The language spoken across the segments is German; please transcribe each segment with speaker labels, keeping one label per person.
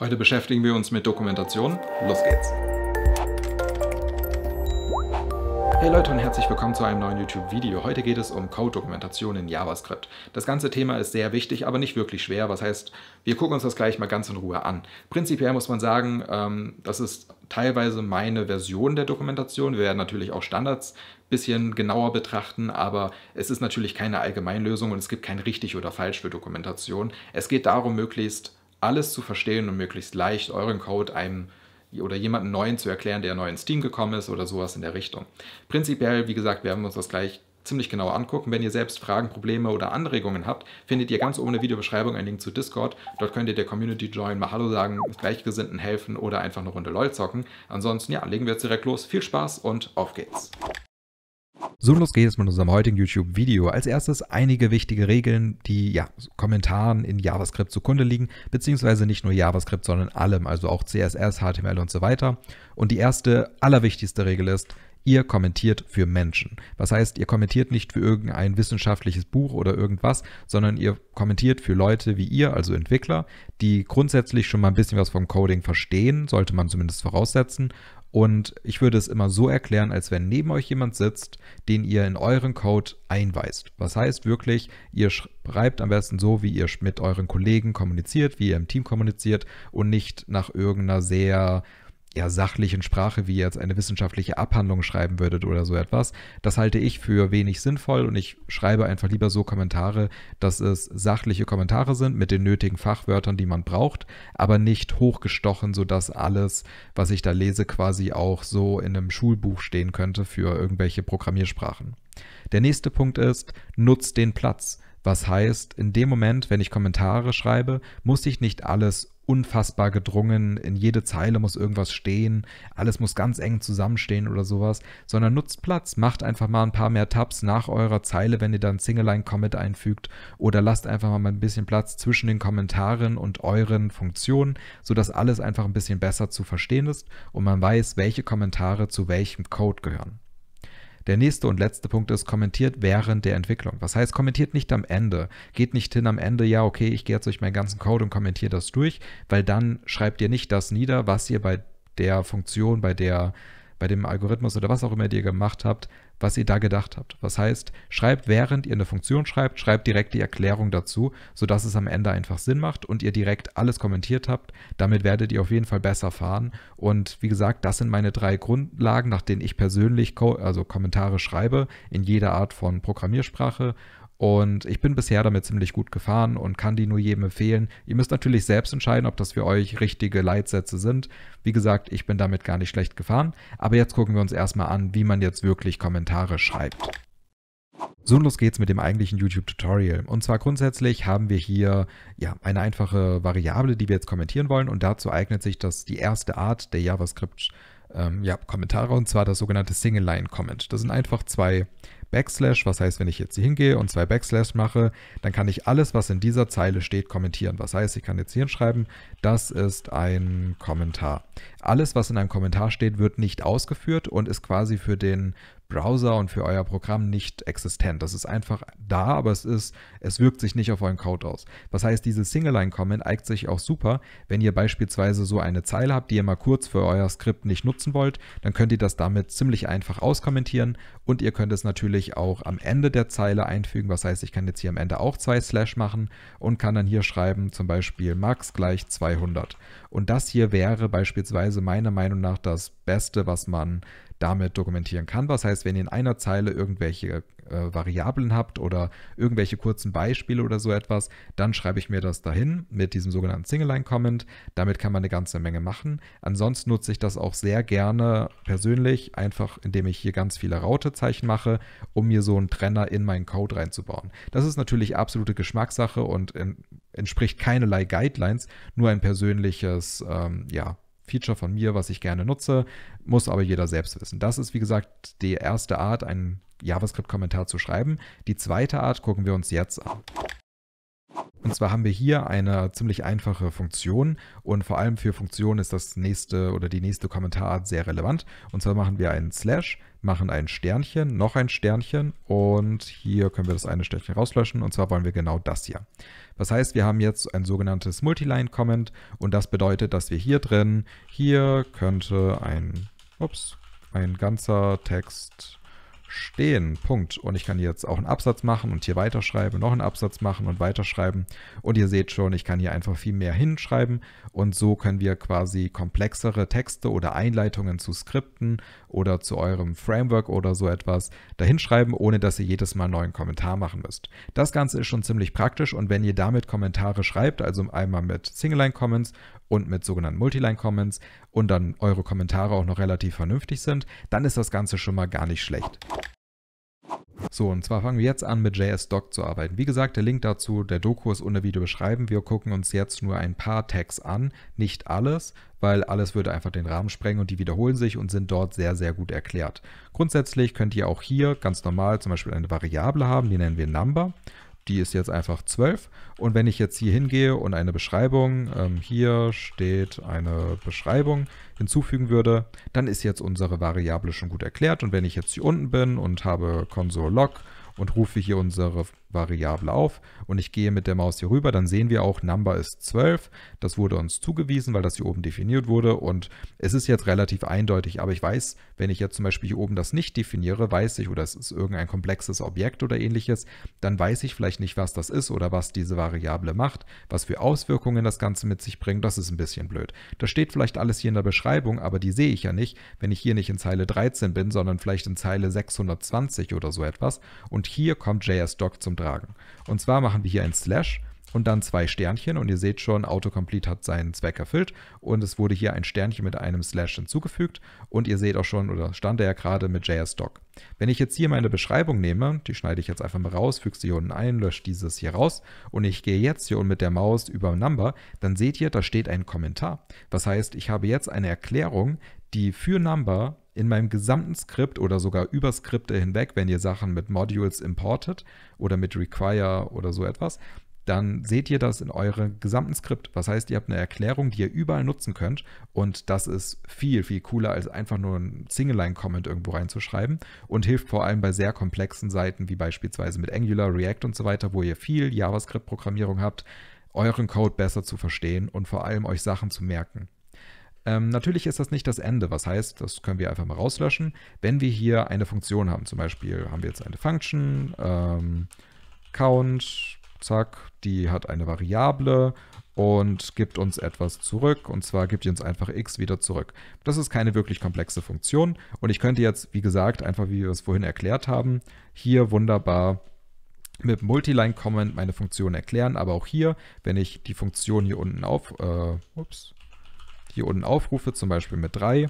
Speaker 1: Heute beschäftigen wir uns mit Dokumentation. Los geht's! Hey Leute und herzlich willkommen zu einem neuen YouTube-Video. Heute geht es um Code-Dokumentation in JavaScript. Das ganze Thema ist sehr wichtig, aber nicht wirklich schwer. Was heißt, wir gucken uns das gleich mal ganz in Ruhe an. Prinzipiell muss man sagen, ähm, das ist teilweise meine Version der Dokumentation. Wir werden natürlich auch Standards ein bisschen genauer betrachten, aber es ist natürlich keine Allgemeinlösung und es gibt kein richtig oder falsch für Dokumentation. Es geht darum, möglichst alles zu verstehen und möglichst leicht euren Code einem oder jemandem neuen zu erklären, der neu ins Team gekommen ist oder sowas in der Richtung. Prinzipiell, wie gesagt, werden wir uns das gleich ziemlich genau angucken. Wenn ihr selbst Fragen, Probleme oder Anregungen habt, findet ihr ganz oben in der Videobeschreibung einen Link zu Discord. Dort könnt ihr der Community joinen, mal Hallo sagen, Gleichgesinnten helfen oder einfach eine Runde LOL zocken. Ansonsten, ja, legen wir jetzt direkt los. Viel Spaß und auf geht's! So los geht es mit unserem heutigen YouTube-Video. Als erstes einige wichtige Regeln, die ja, Kommentaren in JavaScript zugrunde liegen, beziehungsweise nicht nur JavaScript, sondern allem, also auch CSS, HTML und so weiter. Und die erste, allerwichtigste Regel ist, ihr kommentiert für Menschen. Was heißt, ihr kommentiert nicht für irgendein wissenschaftliches Buch oder irgendwas, sondern ihr kommentiert für Leute wie ihr, also Entwickler, die grundsätzlich schon mal ein bisschen was vom Coding verstehen, sollte man zumindest voraussetzen, und ich würde es immer so erklären, als wenn neben euch jemand sitzt, den ihr in euren Code einweist. Was heißt wirklich, ihr schreibt am besten so, wie ihr mit euren Kollegen kommuniziert, wie ihr im Team kommuniziert und nicht nach irgendeiner sehr eher sachlichen Sprache, wie ihr jetzt eine wissenschaftliche Abhandlung schreiben würdet oder so etwas. Das halte ich für wenig sinnvoll und ich schreibe einfach lieber so Kommentare, dass es sachliche Kommentare sind mit den nötigen Fachwörtern, die man braucht, aber nicht hochgestochen, sodass alles, was ich da lese, quasi auch so in einem Schulbuch stehen könnte für irgendwelche Programmiersprachen. Der nächste Punkt ist, nutzt den Platz. Was heißt, in dem Moment, wenn ich Kommentare schreibe, muss ich nicht alles unfassbar gedrungen, in jede Zeile muss irgendwas stehen, alles muss ganz eng zusammenstehen oder sowas, sondern nutzt Platz, macht einfach mal ein paar mehr Tabs nach eurer Zeile, wenn ihr dann Single-Line-Comment einfügt oder lasst einfach mal ein bisschen Platz zwischen den Kommentaren und euren Funktionen, sodass alles einfach ein bisschen besser zu verstehen ist und man weiß, welche Kommentare zu welchem Code gehören. Der nächste und letzte Punkt ist, kommentiert während der Entwicklung. Was heißt, kommentiert nicht am Ende. Geht nicht hin am Ende, ja, okay, ich gehe jetzt durch meinen ganzen Code und kommentiere das durch, weil dann schreibt ihr nicht das nieder, was ihr bei der Funktion, bei der bei dem Algorithmus oder was auch immer ihr gemacht habt, was ihr da gedacht habt. Was heißt, schreibt, während ihr eine Funktion schreibt, schreibt direkt die Erklärung dazu, sodass es am Ende einfach Sinn macht und ihr direkt alles kommentiert habt. Damit werdet ihr auf jeden Fall besser fahren. Und wie gesagt, das sind meine drei Grundlagen, nach denen ich persönlich also Kommentare schreibe in jeder Art von Programmiersprache. Und ich bin bisher damit ziemlich gut gefahren und kann die nur jedem empfehlen. Ihr müsst natürlich selbst entscheiden, ob das für euch richtige Leitsätze sind. Wie gesagt, ich bin damit gar nicht schlecht gefahren. Aber jetzt gucken wir uns erstmal an, wie man jetzt wirklich Kommentare schreibt. So, los geht's mit dem eigentlichen YouTube-Tutorial. Und zwar grundsätzlich haben wir hier ja, eine einfache Variable, die wir jetzt kommentieren wollen. Und dazu eignet sich das die erste Art der JavaScript-Kommentare, ähm, ja, und zwar das sogenannte Single-Line-Comment. Das sind einfach zwei Backslash, was heißt, wenn ich jetzt hier hingehe und zwei Backslash mache, dann kann ich alles, was in dieser Zeile steht, kommentieren. Was heißt, ich kann jetzt hier hinschreiben, das ist ein Kommentar. Alles, was in einem Kommentar steht, wird nicht ausgeführt und ist quasi für den Browser und für euer Programm nicht existent. Das ist einfach da, aber es ist, es wirkt sich nicht auf euren Code aus. Was heißt, diese Single-Line-Comment eignet sich auch super, wenn ihr beispielsweise so eine Zeile habt, die ihr mal kurz für euer Skript nicht nutzen wollt, dann könnt ihr das damit ziemlich einfach auskommentieren und ihr könnt es natürlich auch am Ende der Zeile einfügen. Was heißt, ich kann jetzt hier am Ende auch zwei Slash machen und kann dann hier schreiben, zum Beispiel Max gleich 200. Und das hier wäre beispielsweise meiner Meinung nach das Beste, was man damit dokumentieren kann. Was heißt, wenn ihr in einer Zeile irgendwelche äh, Variablen habt oder irgendwelche kurzen Beispiele oder so etwas, dann schreibe ich mir das dahin mit diesem sogenannten Single-Line-Comment. Damit kann man eine ganze Menge machen. Ansonsten nutze ich das auch sehr gerne persönlich, einfach indem ich hier ganz viele Rautezeichen mache, um mir so einen Trenner in meinen Code reinzubauen. Das ist natürlich absolute Geschmackssache und in, entspricht keinerlei Guidelines, nur ein persönliches ähm, ja, Feature von mir, was ich gerne nutze, muss aber jeder selbst wissen. Das ist, wie gesagt, die erste Art, einen JavaScript-Kommentar zu schreiben. Die zweite Art gucken wir uns jetzt an. Und zwar haben wir hier eine ziemlich einfache Funktion und vor allem für Funktionen ist das nächste oder die nächste Kommentarart sehr relevant. Und zwar machen wir einen Slash, machen ein Sternchen, noch ein Sternchen und hier können wir das eine Sternchen rauslöschen und zwar wollen wir genau das hier. Das heißt, wir haben jetzt ein sogenanntes Multiline-Comment und das bedeutet, dass wir hier drin, hier könnte ein, ups, ein ganzer Text stehen. Punkt. Und ich kann jetzt auch einen Absatz machen und hier weiterschreiben, noch einen Absatz machen und weiterschreiben. Und ihr seht schon, ich kann hier einfach viel mehr hinschreiben. Und so können wir quasi komplexere Texte oder Einleitungen zu Skripten oder zu eurem Framework oder so etwas dahinschreiben, ohne dass ihr jedes Mal einen neuen Kommentar machen müsst. Das Ganze ist schon ziemlich praktisch und wenn ihr damit Kommentare schreibt, also einmal mit Single-Line-Comments und mit sogenannten Multiline-Comments und dann eure Kommentare auch noch relativ vernünftig sind, dann ist das Ganze schon mal gar nicht schlecht. So, und zwar fangen wir jetzt an, mit JS-Doc zu arbeiten. Wie gesagt, der Link dazu, der Doku ist unter Video beschreiben. Wir gucken uns jetzt nur ein paar Tags an, nicht alles, weil alles würde einfach den Rahmen sprengen und die wiederholen sich und sind dort sehr, sehr gut erklärt. Grundsätzlich könnt ihr auch hier ganz normal zum Beispiel eine Variable haben, die nennen wir Number die ist jetzt einfach 12. Und wenn ich jetzt hier hingehe und eine Beschreibung, ähm, hier steht eine Beschreibung, hinzufügen würde, dann ist jetzt unsere Variable schon gut erklärt. Und wenn ich jetzt hier unten bin und habe console.log und rufe hier unsere Variable auf und ich gehe mit der Maus hier rüber, dann sehen wir auch, Number ist 12. Das wurde uns zugewiesen, weil das hier oben definiert wurde und es ist jetzt relativ eindeutig, aber ich weiß, wenn ich jetzt zum Beispiel hier oben das nicht definiere, weiß ich, oder es ist irgendein komplexes Objekt oder ähnliches, dann weiß ich vielleicht nicht, was das ist oder was diese Variable macht, was für Auswirkungen das Ganze mit sich bringt, das ist ein bisschen blöd. Das steht vielleicht alles hier in der Beschreibung, aber die sehe ich ja nicht, wenn ich hier nicht in Zeile 13 bin, sondern vielleicht in Zeile 620 oder so etwas und hier kommt JS Doc zum tragen. Und zwar machen wir hier ein Slash und dann zwei Sternchen und ihr seht schon, Autocomplete hat seinen Zweck erfüllt und es wurde hier ein Sternchen mit einem Slash hinzugefügt und ihr seht auch schon, oder stand er ja gerade mit JS-Doc. Wenn ich jetzt hier meine Beschreibung nehme, die schneide ich jetzt einfach mal raus, füge sie hier unten ein, lösche dieses hier raus und ich gehe jetzt hier unten mit der Maus über Number, dann seht ihr, da steht ein Kommentar. Das heißt, ich habe jetzt eine Erklärung, die für Number in meinem gesamten Skript oder sogar über Skripte hinweg, wenn ihr Sachen mit Modules importet oder mit Require oder so etwas, dann seht ihr das in eurem gesamten Skript. Was heißt, ihr habt eine Erklärung, die ihr überall nutzen könnt. Und das ist viel, viel cooler, als einfach nur ein Single-Line-Comment irgendwo reinzuschreiben und hilft vor allem bei sehr komplexen Seiten, wie beispielsweise mit Angular, React und so weiter, wo ihr viel JavaScript-Programmierung habt, euren Code besser zu verstehen und vor allem euch Sachen zu merken. Ähm, natürlich ist das nicht das Ende, was heißt, das können wir einfach mal rauslöschen. Wenn wir hier eine Funktion haben, zum Beispiel haben wir jetzt eine Function, ähm, Count, zack, die hat eine Variable und gibt uns etwas zurück. Und zwar gibt die uns einfach x wieder zurück. Das ist keine wirklich komplexe Funktion. Und ich könnte jetzt, wie gesagt, einfach wie wir es vorhin erklärt haben, hier wunderbar mit Multiline-Comment meine Funktion erklären. Aber auch hier, wenn ich die Funktion hier unten auf, äh, ups, hier unten Aufrufe, zum Beispiel mit 3,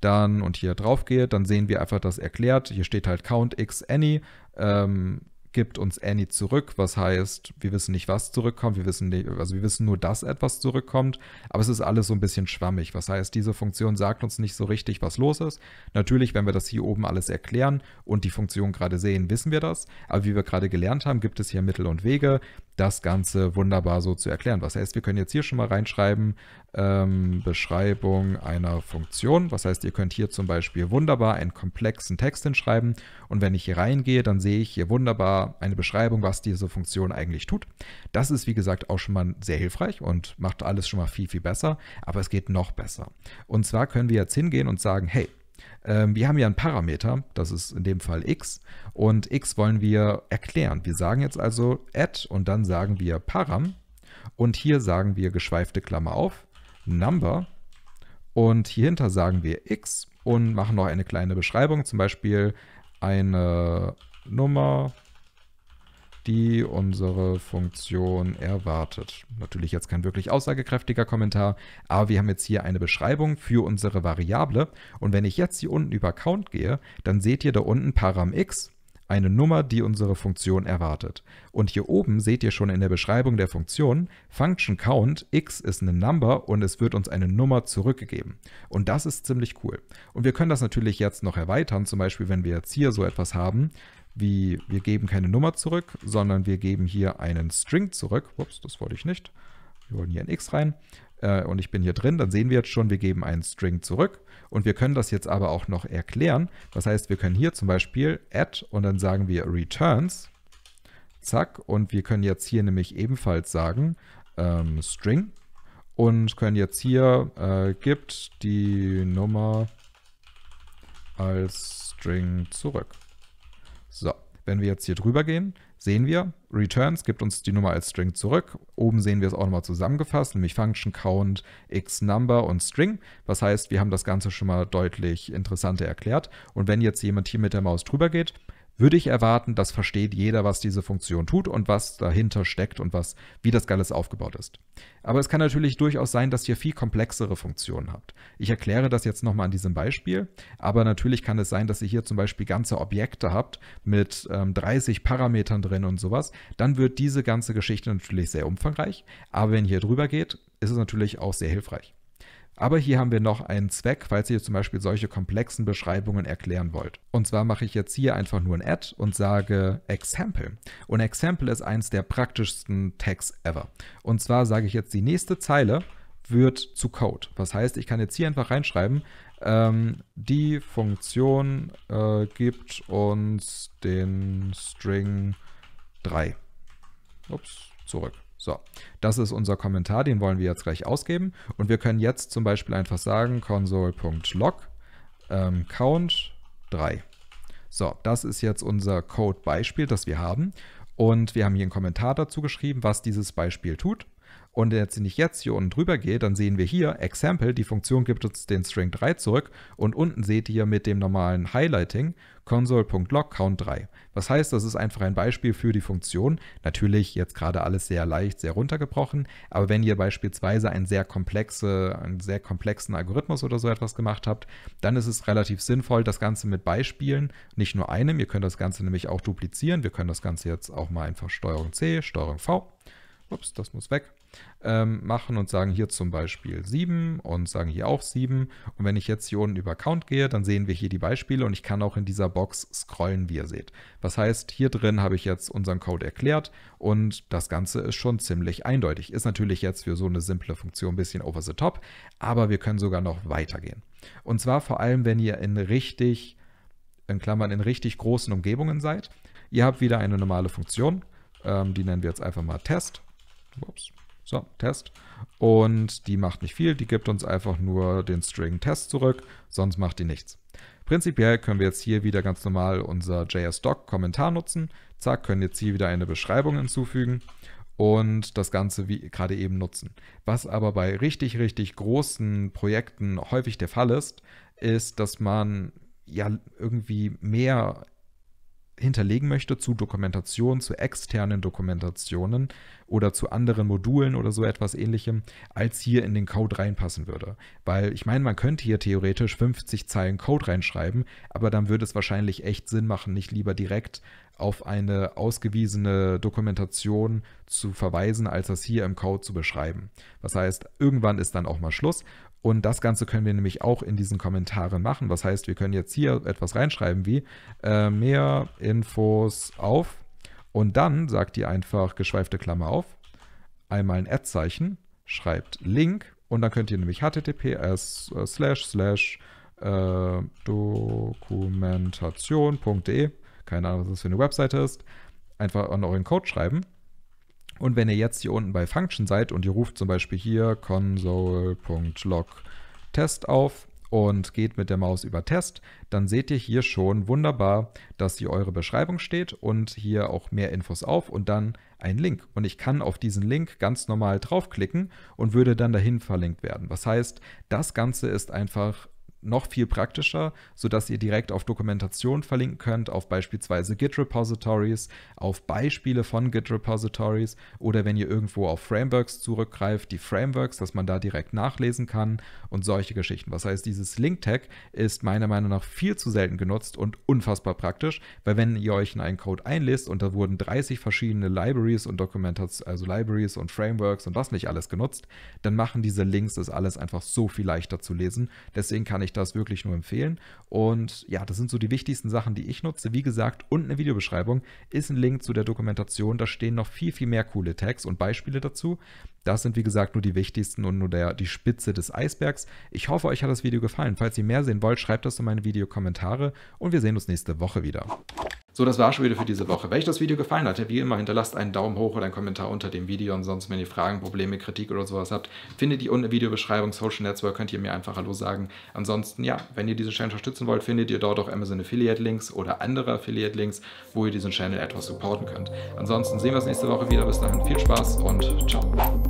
Speaker 1: dann und hier drauf gehe, dann sehen wir einfach das erklärt. Hier steht halt Count X Any, ähm, gibt uns Any zurück, was heißt, wir wissen nicht, was zurückkommt, wir wissen, nicht, also wir wissen nur, dass etwas zurückkommt, aber es ist alles so ein bisschen schwammig. Was heißt, diese Funktion sagt uns nicht so richtig, was los ist. Natürlich, wenn wir das hier oben alles erklären und die Funktion gerade sehen, wissen wir das, aber wie wir gerade gelernt haben, gibt es hier Mittel und Wege das Ganze wunderbar so zu erklären. Was heißt, wir können jetzt hier schon mal reinschreiben, ähm, Beschreibung einer Funktion. Was heißt, ihr könnt hier zum Beispiel wunderbar einen komplexen Text hinschreiben und wenn ich hier reingehe, dann sehe ich hier wunderbar eine Beschreibung, was diese Funktion eigentlich tut. Das ist, wie gesagt, auch schon mal sehr hilfreich und macht alles schon mal viel, viel besser, aber es geht noch besser. Und zwar können wir jetzt hingehen und sagen, hey, ähm, wir haben ja einen Parameter, das ist in dem Fall x, und x wollen wir erklären. Wir sagen jetzt also add und dann sagen wir param und hier sagen wir geschweifte Klammer auf, number und hier hinter sagen wir x und machen noch eine kleine Beschreibung, zum Beispiel eine Nummer die unsere Funktion erwartet. Natürlich jetzt kein wirklich aussagekräftiger Kommentar, aber wir haben jetzt hier eine Beschreibung für unsere Variable. Und wenn ich jetzt hier unten über Count gehe, dann seht ihr da unten Param x, eine Nummer, die unsere Funktion erwartet. Und hier oben seht ihr schon in der Beschreibung der Funktion, Function Count, x ist eine Number und es wird uns eine Nummer zurückgegeben. Und das ist ziemlich cool. Und wir können das natürlich jetzt noch erweitern, zum Beispiel wenn wir jetzt hier so etwas haben, wie wir geben keine Nummer zurück, sondern wir geben hier einen String zurück. Ups, das wollte ich nicht. Wir wollen hier ein x rein äh, und ich bin hier drin. Dann sehen wir jetzt schon, wir geben einen String zurück und wir können das jetzt aber auch noch erklären. Das heißt, wir können hier zum Beispiel add und dann sagen wir returns. Zack. Und wir können jetzt hier nämlich ebenfalls sagen ähm, String und können jetzt hier äh, gibt die Nummer als String zurück. So, wenn wir jetzt hier drüber gehen, sehen wir, Returns gibt uns die Nummer als String zurück. Oben sehen wir es auch nochmal zusammengefasst, nämlich Function Count, X Number und String. Was heißt, wir haben das Ganze schon mal deutlich interessanter erklärt. Und wenn jetzt jemand hier mit der Maus drüber geht, würde ich erwarten, das versteht jeder, was diese Funktion tut und was dahinter steckt und was, wie das alles aufgebaut ist. Aber es kann natürlich durchaus sein, dass ihr viel komplexere Funktionen habt. Ich erkläre das jetzt nochmal an diesem Beispiel, aber natürlich kann es sein, dass ihr hier zum Beispiel ganze Objekte habt mit ähm, 30 Parametern drin und sowas. Dann wird diese ganze Geschichte natürlich sehr umfangreich, aber wenn ihr drüber geht, ist es natürlich auch sehr hilfreich. Aber hier haben wir noch einen Zweck, falls ihr zum Beispiel solche komplexen Beschreibungen erklären wollt. Und zwar mache ich jetzt hier einfach nur ein Add und sage Example. Und Example ist eins der praktischsten Tags ever. Und zwar sage ich jetzt, die nächste Zeile wird zu Code. Was heißt, ich kann jetzt hier einfach reinschreiben, ähm, die Funktion äh, gibt uns den String 3. Ups, zurück. So, das ist unser Kommentar, den wollen wir jetzt gleich ausgeben. Und wir können jetzt zum Beispiel einfach sagen, console.log ähm, count 3. So, das ist jetzt unser Code-Beispiel, das wir haben. Und wir haben hier einen Kommentar dazu geschrieben, was dieses Beispiel tut und jetzt wenn ich jetzt hier unten drüber gehe, dann sehen wir hier Example, die Funktion gibt uns den String 3 zurück und unten seht ihr mit dem normalen Highlighting console.log count 3. Was heißt, das ist einfach ein Beispiel für die Funktion. Natürlich jetzt gerade alles sehr leicht, sehr runtergebrochen, aber wenn ihr beispielsweise einen sehr, komplexe, einen sehr komplexen Algorithmus oder so etwas gemacht habt, dann ist es relativ sinnvoll, das Ganze mit Beispielen, nicht nur einem, ihr könnt das Ganze nämlich auch duplizieren, wir können das Ganze jetzt auch mal einfach STRG C, STRG V, ups, das muss weg, ähm, machen und sagen hier zum Beispiel 7 und sagen hier auch 7. Und wenn ich jetzt hier unten über Count gehe, dann sehen wir hier die Beispiele und ich kann auch in dieser Box scrollen, wie ihr seht. Was heißt, hier drin habe ich jetzt unseren Code erklärt und das Ganze ist schon ziemlich eindeutig. Ist natürlich jetzt für so eine simple Funktion ein bisschen over the top, aber wir können sogar noch weitergehen. Und zwar vor allem, wenn ihr in richtig, in Klammern, in richtig großen Umgebungen seid. Ihr habt wieder eine normale Funktion, ähm, die nennen wir jetzt einfach mal Test. Ups, so, Test. Und die macht nicht viel, die gibt uns einfach nur den String Test zurück, sonst macht die nichts. Prinzipiell können wir jetzt hier wieder ganz normal unser JS-Doc-Kommentar nutzen. Zack, können jetzt hier wieder eine Beschreibung hinzufügen und das Ganze wie gerade eben nutzen. Was aber bei richtig, richtig großen Projekten häufig der Fall ist, ist, dass man ja irgendwie mehr hinterlegen möchte zu Dokumentation, zu externen Dokumentationen oder zu anderen Modulen oder so etwas ähnlichem, als hier in den Code reinpassen würde. Weil ich meine, man könnte hier theoretisch 50 Zeilen Code reinschreiben, aber dann würde es wahrscheinlich echt Sinn machen, nicht lieber direkt auf eine ausgewiesene Dokumentation zu verweisen, als das hier im Code zu beschreiben. Das heißt, irgendwann ist dann auch mal Schluss und das Ganze können wir nämlich auch in diesen Kommentaren machen. Was heißt, wir können jetzt hier etwas reinschreiben wie äh, mehr Infos auf. Und dann sagt ihr einfach geschweifte Klammer auf, einmal ein Ad-Zeichen, schreibt Link und dann könnt ihr nämlich https äh, slash slash äh, dokumentation.de, keine Ahnung, was das für eine Webseite ist, einfach an euren Code schreiben und wenn ihr jetzt hier unten bei Function seid und ihr ruft zum Beispiel hier console.log Test auf und geht mit der Maus über Test, dann seht ihr hier schon wunderbar, dass hier eure Beschreibung steht und hier auch mehr Infos auf und dann ein Link. Und ich kann auf diesen Link ganz normal draufklicken und würde dann dahin verlinkt werden. Was heißt, das Ganze ist einfach noch viel praktischer, sodass ihr direkt auf Dokumentation verlinken könnt, auf beispielsweise Git-Repositories, auf Beispiele von Git-Repositories oder wenn ihr irgendwo auf Frameworks zurückgreift, die Frameworks, dass man da direkt nachlesen kann und solche Geschichten. Was heißt, dieses Link-Tag ist meiner Meinung nach viel zu selten genutzt und unfassbar praktisch, weil wenn ihr euch in einen Code einlässt und da wurden 30 verschiedene Libraries und Dokumentation, also Libraries und Frameworks und was nicht alles genutzt, dann machen diese Links das alles einfach so viel leichter zu lesen. Deswegen kann ich ich das wirklich nur empfehlen. Und ja, das sind so die wichtigsten Sachen, die ich nutze. Wie gesagt, unten in der Videobeschreibung ist ein Link zu der Dokumentation. Da stehen noch viel, viel mehr coole Tags und Beispiele dazu. Das sind wie gesagt nur die wichtigsten und nur der, die Spitze des Eisbergs. Ich hoffe, euch hat das Video gefallen. Falls ihr mehr sehen wollt, schreibt das in meine Videokommentare und wir sehen uns nächste Woche wieder. So, das war schon wieder für diese Woche. Wenn euch das Video gefallen hat, wie immer, hinterlasst einen Daumen hoch oder einen Kommentar unter dem Video. Ansonsten, wenn ihr Fragen, Probleme, Kritik oder sowas habt, findet ihr unten in der Videobeschreibung. Social Network könnt ihr mir einfach Hallo sagen. Ansonsten, ja, wenn ihr diesen Channel unterstützen wollt, findet ihr dort auch Amazon Affiliate Links oder andere Affiliate Links, wo ihr diesen Channel etwas supporten könnt. Ansonsten sehen wir uns nächste Woche wieder. Bis dahin, viel Spaß und ciao.